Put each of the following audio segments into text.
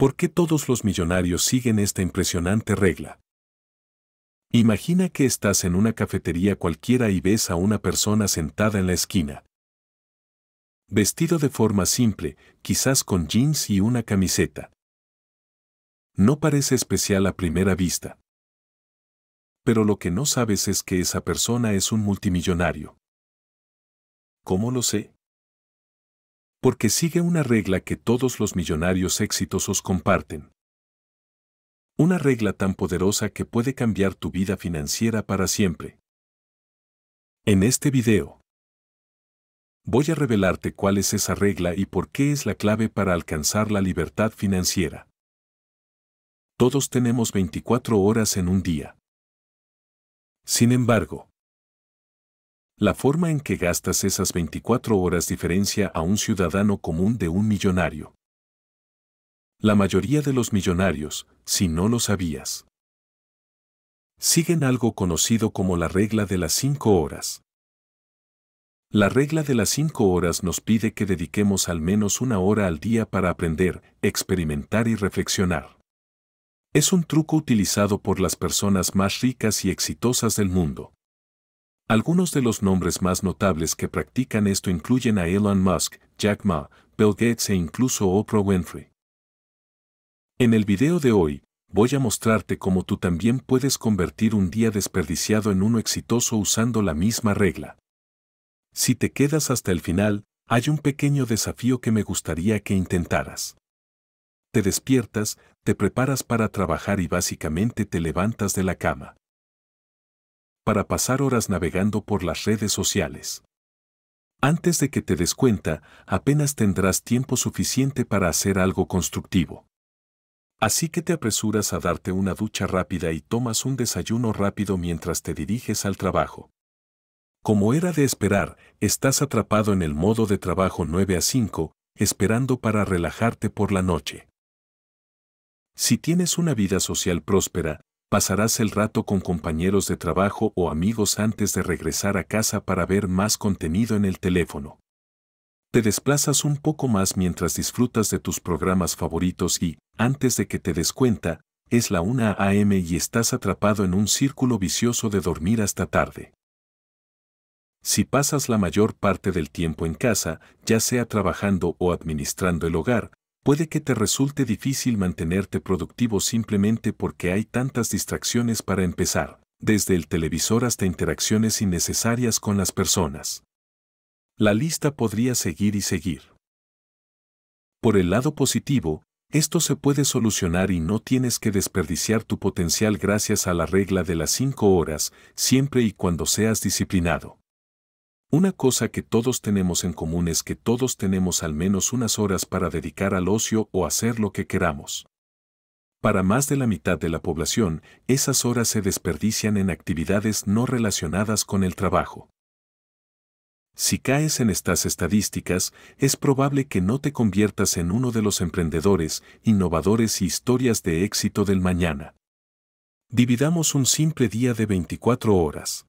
¿Por qué todos los millonarios siguen esta impresionante regla? Imagina que estás en una cafetería cualquiera y ves a una persona sentada en la esquina. Vestido de forma simple, quizás con jeans y una camiseta. No parece especial a primera vista. Pero lo que no sabes es que esa persona es un multimillonario. ¿Cómo lo sé? porque sigue una regla que todos los millonarios exitosos comparten. Una regla tan poderosa que puede cambiar tu vida financiera para siempre. En este video, voy a revelarte cuál es esa regla y por qué es la clave para alcanzar la libertad financiera. Todos tenemos 24 horas en un día. Sin embargo, la forma en que gastas esas 24 horas diferencia a un ciudadano común de un millonario. La mayoría de los millonarios, si no lo sabías, siguen algo conocido como la regla de las 5 horas. La regla de las 5 horas nos pide que dediquemos al menos una hora al día para aprender, experimentar y reflexionar. Es un truco utilizado por las personas más ricas y exitosas del mundo. Algunos de los nombres más notables que practican esto incluyen a Elon Musk, Jack Ma, Bill Gates e incluso Oprah Winfrey. En el video de hoy, voy a mostrarte cómo tú también puedes convertir un día desperdiciado en uno exitoso usando la misma regla. Si te quedas hasta el final, hay un pequeño desafío que me gustaría que intentaras. Te despiertas, te preparas para trabajar y básicamente te levantas de la cama para pasar horas navegando por las redes sociales. Antes de que te des cuenta, apenas tendrás tiempo suficiente para hacer algo constructivo. Así que te apresuras a darte una ducha rápida y tomas un desayuno rápido mientras te diriges al trabajo. Como era de esperar, estás atrapado en el modo de trabajo 9 a 5, esperando para relajarte por la noche. Si tienes una vida social próspera, pasarás el rato con compañeros de trabajo o amigos antes de regresar a casa para ver más contenido en el teléfono. Te desplazas un poco más mientras disfrutas de tus programas favoritos y, antes de que te des cuenta, es la 1 a.m. y estás atrapado en un círculo vicioso de dormir hasta tarde. Si pasas la mayor parte del tiempo en casa, ya sea trabajando o administrando el hogar, Puede que te resulte difícil mantenerte productivo simplemente porque hay tantas distracciones para empezar, desde el televisor hasta interacciones innecesarias con las personas. La lista podría seguir y seguir. Por el lado positivo, esto se puede solucionar y no tienes que desperdiciar tu potencial gracias a la regla de las 5 horas, siempre y cuando seas disciplinado. Una cosa que todos tenemos en común es que todos tenemos al menos unas horas para dedicar al ocio o hacer lo que queramos. Para más de la mitad de la población, esas horas se desperdician en actividades no relacionadas con el trabajo. Si caes en estas estadísticas, es probable que no te conviertas en uno de los emprendedores, innovadores y historias de éxito del mañana. Dividamos un simple día de 24 horas.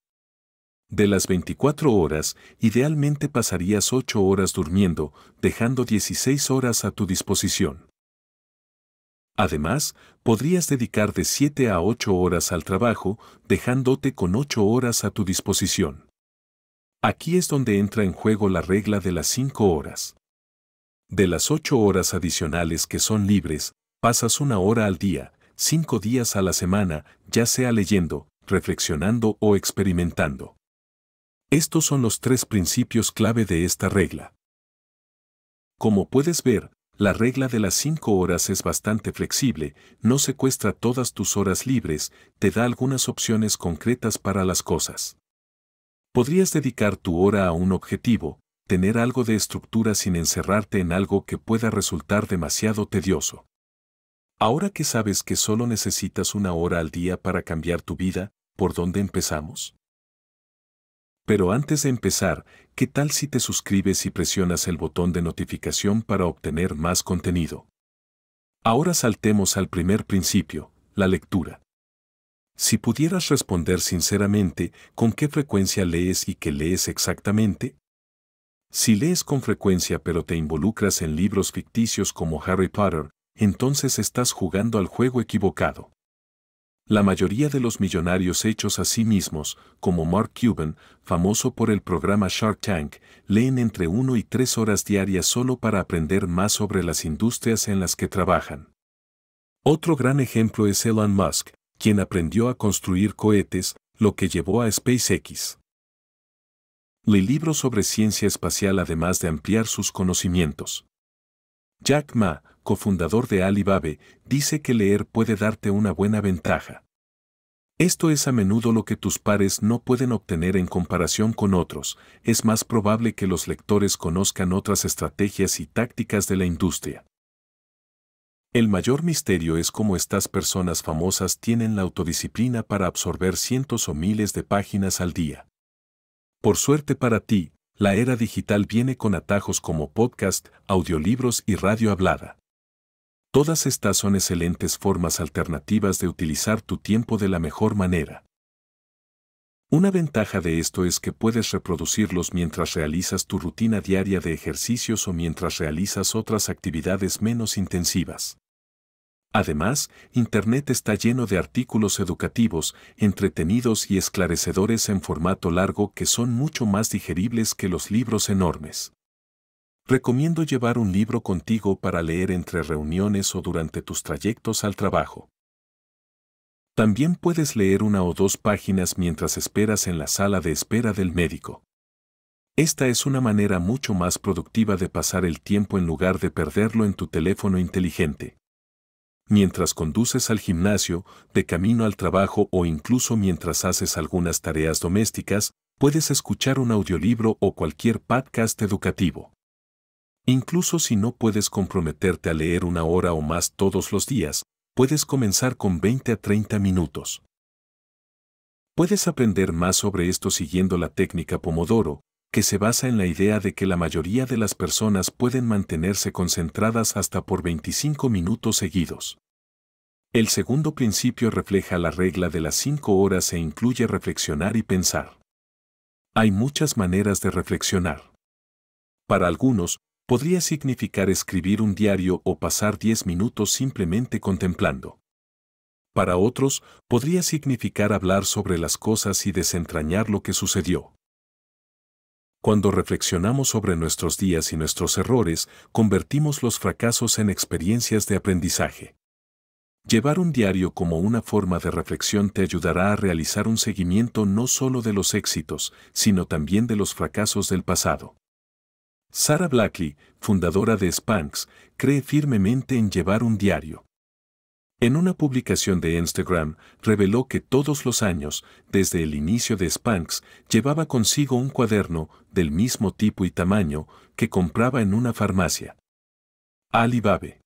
De las 24 horas, idealmente pasarías 8 horas durmiendo, dejando 16 horas a tu disposición. Además, podrías dedicar de 7 a 8 horas al trabajo, dejándote con 8 horas a tu disposición. Aquí es donde entra en juego la regla de las 5 horas. De las 8 horas adicionales que son libres, pasas una hora al día, 5 días a la semana, ya sea leyendo, reflexionando o experimentando. Estos son los tres principios clave de esta regla. Como puedes ver, la regla de las cinco horas es bastante flexible, no secuestra todas tus horas libres, te da algunas opciones concretas para las cosas. Podrías dedicar tu hora a un objetivo, tener algo de estructura sin encerrarte en algo que pueda resultar demasiado tedioso. Ahora que sabes que solo necesitas una hora al día para cambiar tu vida, ¿por dónde empezamos? Pero antes de empezar, ¿qué tal si te suscribes y presionas el botón de notificación para obtener más contenido? Ahora saltemos al primer principio, la lectura. Si pudieras responder sinceramente con qué frecuencia lees y qué lees exactamente, si lees con frecuencia pero te involucras en libros ficticios como Harry Potter, entonces estás jugando al juego equivocado. La mayoría de los millonarios hechos a sí mismos, como Mark Cuban, famoso por el programa Shark Tank, leen entre 1 y 3 horas diarias solo para aprender más sobre las industrias en las que trabajan. Otro gran ejemplo es Elon Musk, quien aprendió a construir cohetes, lo que llevó a SpaceX. Lee libros sobre ciencia espacial además de ampliar sus conocimientos. Jack Ma, cofundador de Alibaba, dice que leer puede darte una buena ventaja. Esto es a menudo lo que tus pares no pueden obtener en comparación con otros, es más probable que los lectores conozcan otras estrategias y tácticas de la industria. El mayor misterio es cómo estas personas famosas tienen la autodisciplina para absorber cientos o miles de páginas al día. Por suerte para ti, la era digital viene con atajos como podcast, audiolibros y radio hablada. Todas estas son excelentes formas alternativas de utilizar tu tiempo de la mejor manera. Una ventaja de esto es que puedes reproducirlos mientras realizas tu rutina diaria de ejercicios o mientras realizas otras actividades menos intensivas. Además, Internet está lleno de artículos educativos, entretenidos y esclarecedores en formato largo que son mucho más digeribles que los libros enormes. Recomiendo llevar un libro contigo para leer entre reuniones o durante tus trayectos al trabajo. También puedes leer una o dos páginas mientras esperas en la sala de espera del médico. Esta es una manera mucho más productiva de pasar el tiempo en lugar de perderlo en tu teléfono inteligente mientras conduces al gimnasio, de camino al trabajo o incluso mientras haces algunas tareas domésticas, puedes escuchar un audiolibro o cualquier podcast educativo. Incluso si no puedes comprometerte a leer una hora o más todos los días, puedes comenzar con 20 a 30 minutos. Puedes aprender más sobre esto siguiendo la técnica Pomodoro, que se basa en la idea de que la mayoría de las personas pueden mantenerse concentradas hasta por 25 minutos seguidos. El segundo principio refleja la regla de las 5 horas e incluye reflexionar y pensar. Hay muchas maneras de reflexionar. Para algunos, podría significar escribir un diario o pasar 10 minutos simplemente contemplando. Para otros, podría significar hablar sobre las cosas y desentrañar lo que sucedió. Cuando reflexionamos sobre nuestros días y nuestros errores, convertimos los fracasos en experiencias de aprendizaje. Llevar un diario como una forma de reflexión te ayudará a realizar un seguimiento no solo de los éxitos, sino también de los fracasos del pasado. Sarah Blackley, fundadora de Spanx, cree firmemente en llevar un diario. En una publicación de Instagram, reveló que todos los años, desde el inicio de Spanx, llevaba consigo un cuaderno del mismo tipo y tamaño que compraba en una farmacia. Alibabe.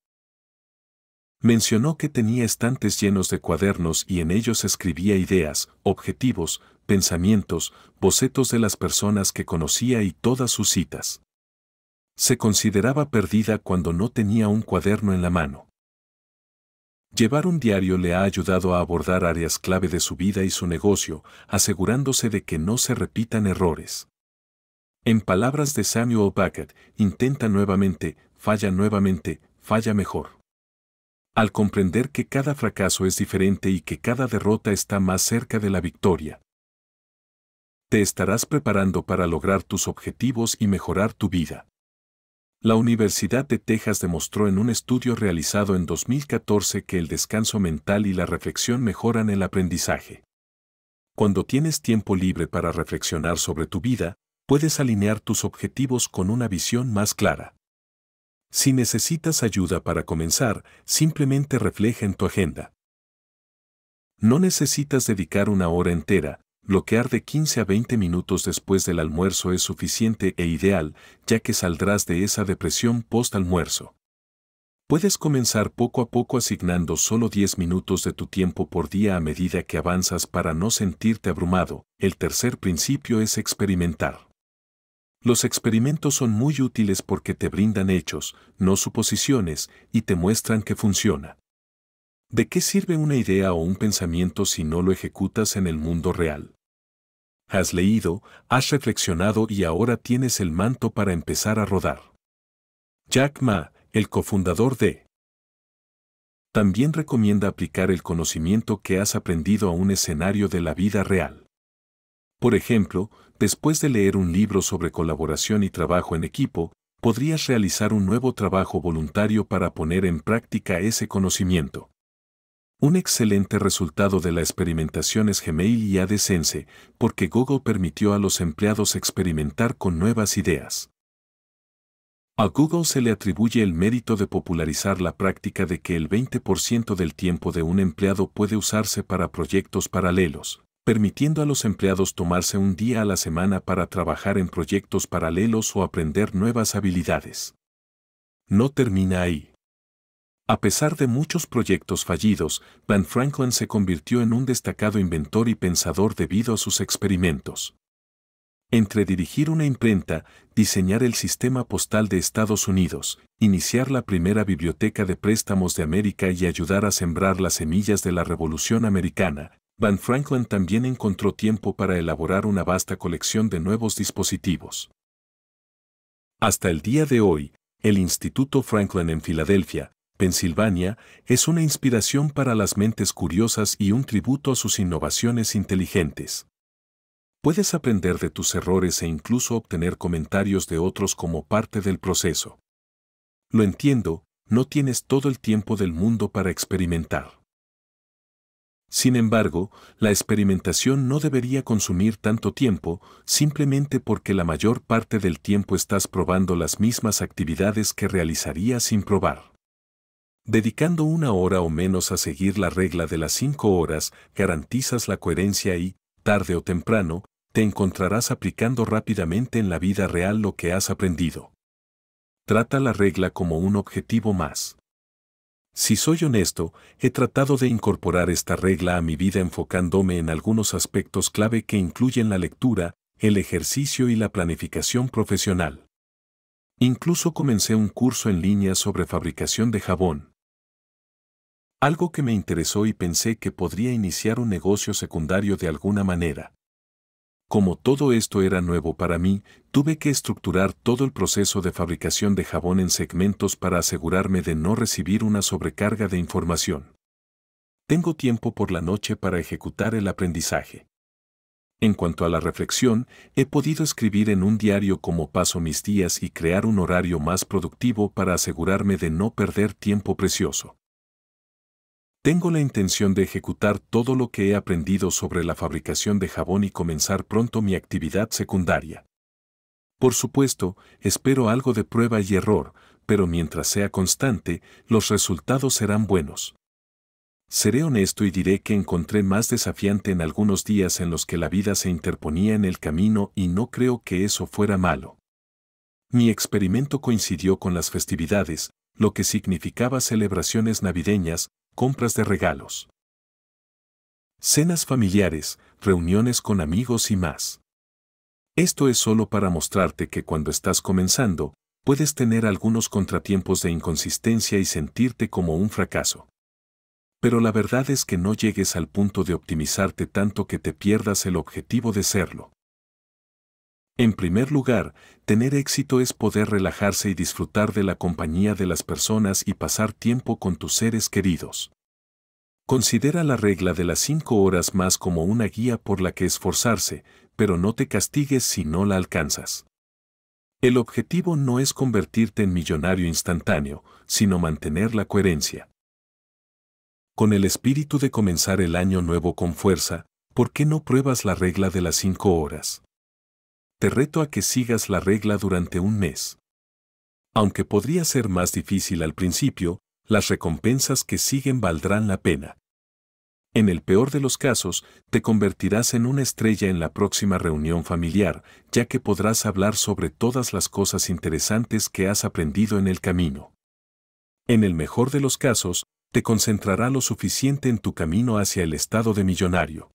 Mencionó que tenía estantes llenos de cuadernos y en ellos escribía ideas, objetivos, pensamientos, bocetos de las personas que conocía y todas sus citas. Se consideraba perdida cuando no tenía un cuaderno en la mano. Llevar un diario le ha ayudado a abordar áreas clave de su vida y su negocio, asegurándose de que no se repitan errores. En palabras de Samuel Bucket, intenta nuevamente, falla nuevamente, falla mejor. Al comprender que cada fracaso es diferente y que cada derrota está más cerca de la victoria, te estarás preparando para lograr tus objetivos y mejorar tu vida. La Universidad de Texas demostró en un estudio realizado en 2014 que el descanso mental y la reflexión mejoran el aprendizaje. Cuando tienes tiempo libre para reflexionar sobre tu vida, puedes alinear tus objetivos con una visión más clara. Si necesitas ayuda para comenzar, simplemente refleja en tu agenda. No necesitas dedicar una hora entera, bloquear de 15 a 20 minutos después del almuerzo es suficiente e ideal, ya que saldrás de esa depresión post-almuerzo. Puedes comenzar poco a poco asignando solo 10 minutos de tu tiempo por día a medida que avanzas para no sentirte abrumado. El tercer principio es experimentar. Los experimentos son muy útiles porque te brindan hechos, no suposiciones, y te muestran que funciona. ¿De qué sirve una idea o un pensamiento si no lo ejecutas en el mundo real? Has leído, has reflexionado y ahora tienes el manto para empezar a rodar. Jack Ma, el cofundador de también recomienda aplicar el conocimiento que has aprendido a un escenario de la vida real. Por ejemplo, después de leer un libro sobre colaboración y trabajo en equipo, podrías realizar un nuevo trabajo voluntario para poner en práctica ese conocimiento. Un excelente resultado de la experimentación es Gmail y AdSense, porque Google permitió a los empleados experimentar con nuevas ideas. A Google se le atribuye el mérito de popularizar la práctica de que el 20% del tiempo de un empleado puede usarse para proyectos paralelos, permitiendo a los empleados tomarse un día a la semana para trabajar en proyectos paralelos o aprender nuevas habilidades. No termina ahí. A pesar de muchos proyectos fallidos, Van Franklin se convirtió en un destacado inventor y pensador debido a sus experimentos. Entre dirigir una imprenta, diseñar el sistema postal de Estados Unidos, iniciar la primera biblioteca de préstamos de América y ayudar a sembrar las semillas de la Revolución Americana, Van Franklin también encontró tiempo para elaborar una vasta colección de nuevos dispositivos. Hasta el día de hoy, el Instituto Franklin en Filadelfia, Pensilvania, es una inspiración para las mentes curiosas y un tributo a sus innovaciones inteligentes. Puedes aprender de tus errores e incluso obtener comentarios de otros como parte del proceso. Lo entiendo, no tienes todo el tiempo del mundo para experimentar. Sin embargo, la experimentación no debería consumir tanto tiempo simplemente porque la mayor parte del tiempo estás probando las mismas actividades que realizarías sin probar. Dedicando una hora o menos a seguir la regla de las cinco horas, garantizas la coherencia y, tarde o temprano, te encontrarás aplicando rápidamente en la vida real lo que has aprendido. Trata la regla como un objetivo más. Si soy honesto, he tratado de incorporar esta regla a mi vida enfocándome en algunos aspectos clave que incluyen la lectura, el ejercicio y la planificación profesional. Incluso comencé un curso en línea sobre fabricación de jabón, algo que me interesó y pensé que podría iniciar un negocio secundario de alguna manera. Como todo esto era nuevo para mí, tuve que estructurar todo el proceso de fabricación de jabón en segmentos para asegurarme de no recibir una sobrecarga de información. Tengo tiempo por la noche para ejecutar el aprendizaje. En cuanto a la reflexión, he podido escribir en un diario cómo paso mis días y crear un horario más productivo para asegurarme de no perder tiempo precioso. Tengo la intención de ejecutar todo lo que he aprendido sobre la fabricación de jabón y comenzar pronto mi actividad secundaria. Por supuesto, espero algo de prueba y error, pero mientras sea constante, los resultados serán buenos. Seré honesto y diré que encontré más desafiante en algunos días en los que la vida se interponía en el camino y no creo que eso fuera malo. Mi experimento coincidió con las festividades, lo que significaba celebraciones navideñas, compras de regalos, cenas familiares, reuniones con amigos y más. Esto es solo para mostrarte que cuando estás comenzando, puedes tener algunos contratiempos de inconsistencia y sentirte como un fracaso. Pero la verdad es que no llegues al punto de optimizarte tanto que te pierdas el objetivo de serlo. En primer lugar, tener éxito es poder relajarse y disfrutar de la compañía de las personas y pasar tiempo con tus seres queridos. Considera la regla de las cinco horas más como una guía por la que esforzarse, pero no te castigues si no la alcanzas. El objetivo no es convertirte en millonario instantáneo, sino mantener la coherencia. Con el espíritu de comenzar el año nuevo con fuerza, ¿por qué no pruebas la regla de las cinco horas? te reto a que sigas la regla durante un mes. Aunque podría ser más difícil al principio, las recompensas que siguen valdrán la pena. En el peor de los casos, te convertirás en una estrella en la próxima reunión familiar, ya que podrás hablar sobre todas las cosas interesantes que has aprendido en el camino. En el mejor de los casos, te concentrará lo suficiente en tu camino hacia el estado de millonario.